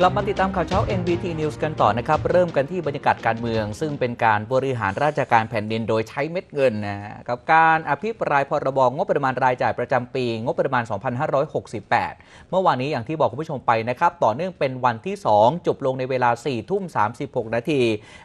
กลับมาติดตามข่าวเช้า NBT News กันต่อนะครับ เริ่มกันที่บรรยากาศการเมือง ซึ่งเป็นการบริหารราชการแผ่นดินโดยใช้เม็ดเงินนะกับการอภิปรายพรบงบประมาณรายจ่ายประจำปี งบประมาณ 2568 เมื่อวานนี้อย่างที่บอกคุณผู้ชมไปนะครับ ต่อเนื่องเป็นวันที่ 2 จบลงในเวลา 4 ทุ่ม 36นาที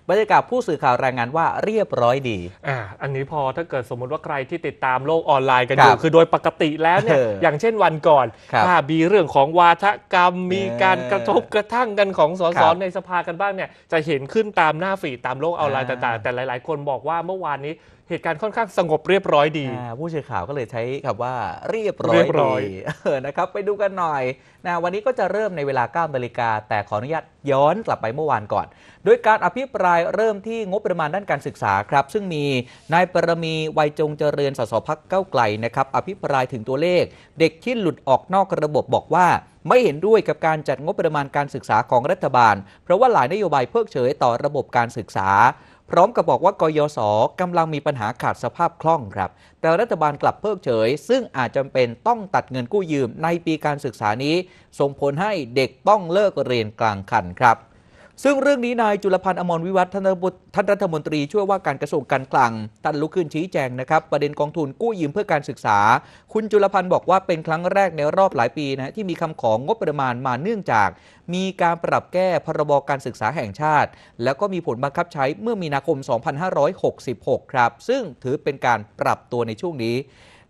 บรรยากาศผู้สื่อข่าวรายงานว่าเรียบร้อยดีอ่าอันนี้พอถ้าเกิดสมมุติว่าใครที่ติดตามโลกออนไลน์กันอยู่คือโดยปกติแล้วเนี่ยอย่างเช่นวันก่อนถ้ามีเรื่องของวาทกรรมมีการกระทบกระระทั่งกันของสสในสภากันบ้างเนี่ยจะเห็นขึ้นตามหน้าฝีตามโลกออนไลน์ต่างๆ แต่หลายๆคนบอกว่าเมื่อวานนี้เหตุการณ์ค่อนข้างสงบเรียบร้อยดีผู้สื่อข่าวก็เลยใช้คำว่าเรียบร้อยยดีนะครับไปดูกันหน่อยนะวันนี้ก็จะเริ่มในเวลา9นาฬิกาแต่ขออนุญาตย้อนกลับไปเมื่อวานก่อน โดยการอภิปรายเริ่มที่งบประมาณด้านการศึกษาครับ ซึ่งมีนายปรมีวัยจงเจริญสสพักเก้าไกลนะครับอภิปรายถึงตัวเลข เด็กที่หลุดออกนอกระบบบอกว่า ไม่เห็นด้วยกับการจัดงบประมาณการศึกษาของรัฐบาล เพราะว่าหลายนโยบายเพิกเฉยต่อระบบการศึกษาพร้อมกับบอกว่ากยศกำลังมีปัญหาขาดสภาพคล่องครับ แต่รัฐบาลกลับเพิกเฉย ซึ่งอาจจาเป็นต้องตัดเงินกู้ยืมในปีการศึกษานี้ ส่งผลให้เด็กต้องเลิกเรียนกลางคันครับซึ่งเรื่องนี้นายจุลพันธ์อมรวิวัฒน์ท่านรัฐมนตรีช่วยว่าการกระทรวงการคลังท่านลุกขึ้นชี้แจงนะครับ ประเด็นกองทุนกู้ยืมเพื่อการศึกษา คุณจุลพันธ์บอกว่าเป็นครั้งแรกในรอบหลายปีนะที่มีคำของงบประมาณมาเนื่องจาก มีการปรับแก้พรบการศึกษาแห่งชาติ แล้วก็มีผลบังคับใช้เมื่อมีนาคม 2566 ครับ ซึ่งถือเป็นการปรับตัวในช่วงนี้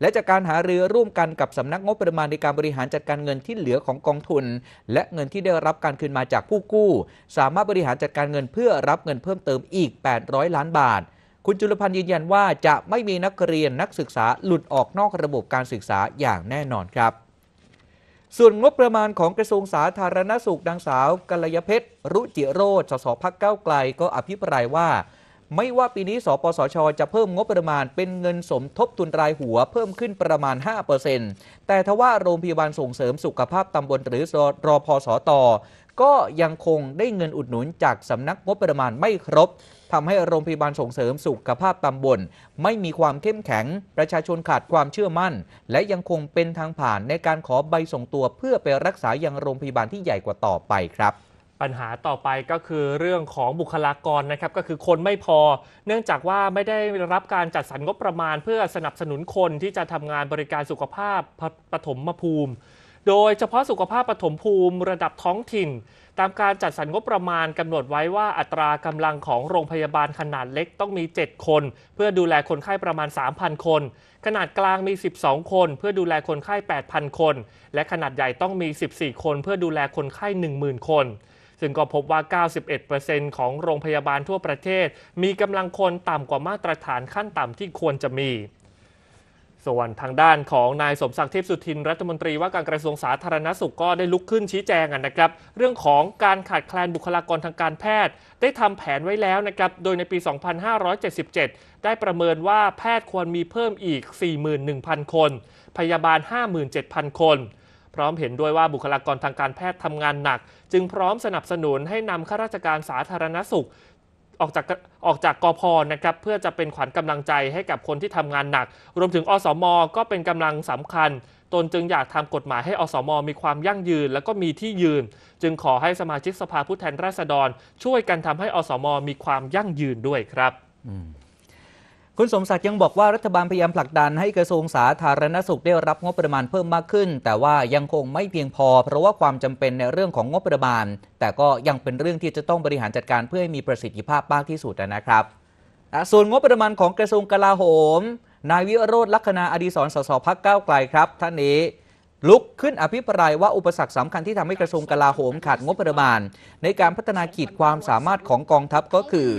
และจากการหารือร่วมกันกับสำนักงบประมาณในการบริหารจัดการเงินที่เหลือของกองทุน และเงินที่ได้รับการคืนมาจากผู้กู้ สามารถบริหารจัดการเงินเพื่อรับเงินเพิ่มเติมอีก800ล้านบาท คุณจุลพันธ์ยืนยันว่าจะไม่มีนักเรียนนักศึกษาหลุดออกนอกระบบการศึกษาอย่างแน่นอนครับ ส่วนงบประมาณของกระทรวงสาธารณสุขดังสาวกัลยเพชรรุจิโรธสสพักเก้าไกลก็อภิปรายว่าไม่ว่าปีนี้สปสชจะเพิ่มงบประมาณ เป็นเงินสมทบทุนรายหัวเพิ่มขึ้นประมาณ 5%แต่ทว่าโรงพยาบาลส่งเสริมสุขภาพตำบลหรือรอพอสต ก็ยังคงได้เงินอุดหนุนจากสำนักงบประมาณไม่ครบทำให้โรงพยาบาลส่งเสริมสุขภาพตำบล ไม่มีความเข้มแข็ง ประชาชนขาดความเชื่อมั่น และยังคงเป็นทางผ่านในการขอใบส่งตัวเพื่อไปรักษายังโรงพยาบาลที่ใหญ่กว่าต่อไปครับปัญหาต่อไปก็คือเรื่องของบุคลากรนะครับก็คือคนไม่พอ เนื่องจากว่าไม่ได้รับการจัดสรรงบประมาณเพื่อสนับสนุนคนที่จะทำงานบริการสุขภาพปฐมภูมิ โดยเฉพาะสุขภาพปฐมภูมิ ระดับท้องถิ่น ตามการจัดสรรงบประมาณกำหนดไว้ว่าอัตรากำลังของโรงพยาบาลขนาดเล็กต้องมี 7 คน เพื่อดูแลคนไข้ประมาณ3,000คนขนาดกลางมี 12 คน เพื่อดูแลคนไข้8,000คนและขนาดใหญ่ต้องมี 14 คน เพื่อดูแลคนไข้10,000 คนซึ่งก็พบว่า 91%ของโรงพยาบาลทั่วประเทศ มีกำลังคนต่ำกว่ามาตรฐานขั้นต่ำที่ควรจะมี ส่วนทางด้านของนายสมศักดิ์เทพสุทินรัฐมนตรีว่าการกระทรวงสาธารณสุข ก็ได้ลุกขึ้นชี้แจงนะครับเรื่องของการขาดแคลนบุคลากรทางการแพทย์ ได้ทำแผนไว้แล้วนะครับ โดยในปี 2577 ได้ประเมินว่าแพทย์ควรมีเพิ่มอีก 41,000 คน พยาบาล 57,000 คนพร้อมเห็นด้วยว่าบุคลากรทางการแพทย์ทำงานหนัก จึงพร้อมสนับสนุนให้นำข้าราชการสาธารณสุขออกจากออกจากกอพอนะครับ เพื่อจะเป็นขวัญกำลังใจให้กับคนที่ทำงานหนัก รวมถึงอสมก็เป็นกำลังสำคัญ ตนจึงอยากทำกฎหมายให้อสมมีความยั่งยืนและก็มีที่ยืน จึงขอให้สมาชิกสภาผู้แทนราษฎร ช่วยกันทำให้อสม มีความยั่งยืนด้วยครับคุณสมศักดิ์ยังบอกว่ารัฐบาลพยายามผลักดันให้กระทรวงสาธารณสุขได้รับงบประมาณเพิ่มมากขึ้น แต่ว่ายังคงไม่เพียงพอเพราะว่าความจำเป็นในเรื่องของงบประมาณแต่ก็ยังเป็นเรื่องที่จะต้องบริหารจัดการเพื่อให้มีประสิทธิภาพมากที่สุดนะครับส่วนงบประมาณของกระทรวงกลาโหมนายวิโรธลักษณาอดีศรสสพักเก้าไกลครับ ท่านนี้ลุกขึ้นอภิปรายว่าอุปสรรคสำคัญที่ทำให้กระทรวงกลาโหมขาดงบประมาณในการพัฒนาขีดความสามารถของกองทัพก็คือ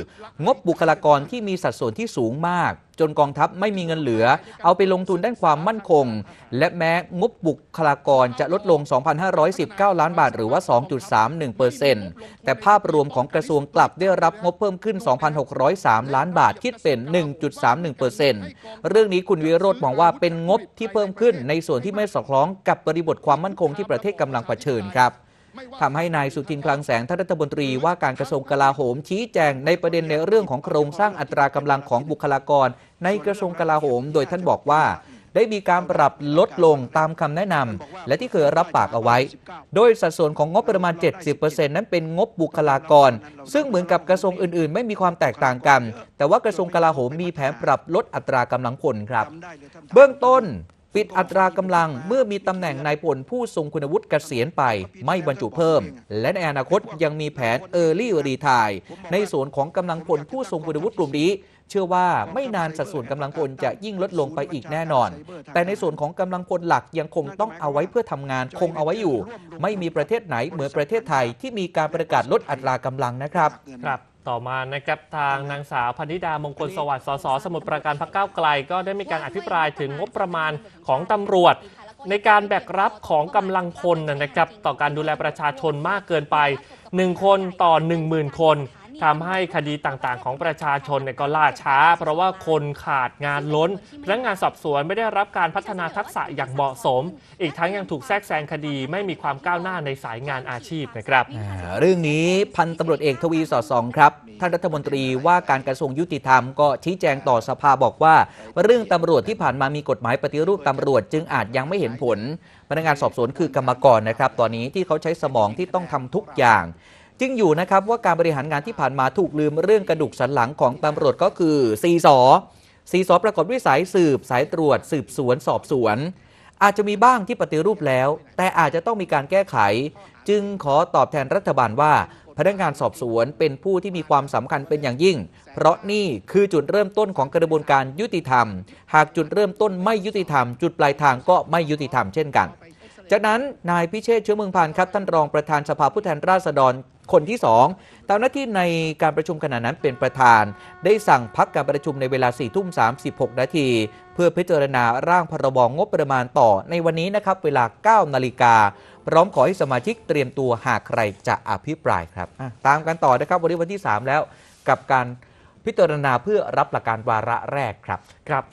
งบบุคลากรที่มีสัดส่วนที่สูงมากจนกองทัพไม่มีเงินเหลือ เอาไปลงทุนด้านความมั่นคง และแม้งบบุคลากรจะลดลง 2,519 ล้านบาทหรือว่า 2.31%แต่ภาพรวมของกระทรวงกลับได้รับงบเพิ่มขึ้น 2,603 ล้านบาท คิดเป็น 1.31%เรื่องนี้คุณวิโรธมองว่าเป็นงบที่เพิ่มขึ้น ในส่วนที่ไม่สอดคล้องกับบริบทความมั่นคงที่ประเทศกำลังเผชิญครับทำให้นายสุทินคลังแสงท่านรัฐมนตรีว่าการกระทรวงกลาโหม ชี้แจงในประเด็นในเรื่องของโครงสร้างอัตรากำลังของบุคลากร ในกระทรวงกลาโหม โดยท่านบอกว่า ได้มีการปรับลดลงตามคำแนะนำและที่เคยรับปากเอาไว้ โดยสัดส่วนของงบประมาณ 70%นั้นเป็นงบบุคลากร ซึ่งเหมือนกับกระทรวงอื่นๆ ไม่มีความแตกต่างกัน แต่ว่ากระทรวงกลาโหมมีแผนปรับลดอัตรากำลังพลครับ เบื้องต้นปิดอัตรากำลังเมื่อมีตำแหน่งนายพลผู้ทรงคุณวุฒิเกษียณไป ไม่บรรจุเพิ่ม และในอนาคตยังมีแผนเออร์ลี่รีทาย ในส่วนของกำลังพลผู้ทรงคุณวุฒิกลุ่มนี้เชื่อว่าไม่นานสัดส่วนกำลังพลจะยิ่งลดลงไปอีกแน่นอน แต่ในส่วนของกำลังพลหลักยังคงต้องเอาไว้เพื่อทำงานคงเอาไว้อยู่ ไม่มีประเทศไหนเหมือนประเทศไทยที่มีการประกาศลดอัตรากำลังนะครับครับต่อมานะครับทางนางสาวพนิดามงคลสวัสดิ์สสสมุทรปราการพักเก้าไกล ก็ได้มีการอภิปรายถึงงบประมาณของตำรวจ ในการแบกรับของกำลังพลนะครับต่อการดูแลประชาชนมากเกินไป 1 คนต่อ 10,000 คนทำให้คดีต่างๆ ของประชาชนเนี่ยก็ล่าช้า เพราะว่าคนขาดงานล้น พนักงานสอบสวนไม่ได้รับการพัฒนาทักษะอย่างเหมาะสม อีกทั้งยังถูกแทรกแซงคดีไม่มีความก้าวหน้าในสายงานอาชีพนะครับเรื่องนี้พันตำรวจเอกทวีสอดสองครับ ท่านรัฐมนตรีว่าการกระทรวงยุติธรรมก็ชี้แจงต่อสภาบอกว่าเรื่องตำรวจที่ผ่านมามีกฎหมายปฏิรูปตำรวจจึงอาจยังไม่เห็นผล พนักงานสอบสวนคือกรรมกรนะครับตอนนี้ที่เขาใช้สมองที่ต้องทำทุกอย่างจึงอยู่นะครับว่าการบริหารงานที่ผ่านมาถูกลืมเรื่องกระดูกสันหลังของตำรวจก็คือสีสอสีสอประกอบด้วยสายสืบสายตรวจสืบสวนสอบสวน อาจจะมีบ้างที่ปฏิรูปแล้ว แต่อาจจะต้องมีการแก้ไข จึงขอตอบแทนรัฐบาลว่า พนักงานสอบสวนเป็นผู้ที่มีความสำคัญเป็นอย่างยิ่ง เพราะนี่คือจุดเริ่มต้นของกระบวนการยุติธรรม หากจุดเริ่มต้นไม่ยุติธรรมจุดปลายทางก็ไม่ยุติธรรมเช่นกันจากนั้นนายพิเชษเชื้อเมืองพานครับท่านรองประธานสภาผู้แทนราษฎรคนที่ 2 ตามหน้าที่ในการประชุมขณะนั้นเป็นประธาน ได้สั่งพักการประชุมในเวลา 4 ทุ่ม36นาที เพื่อพิจารณาร่างพรบงบประมาณต่อในวันนี้นะครับเวลา 9 นาฬิกา พร้อมขอให้สมาชิกเตรียมตัวหากใครจะอภิปรายครับ ตามกันต่อนะครับวันนี้วันที่ 3 แล้วกับการพิจารณาเพื่อรับหลักการวาระแรกครับครับ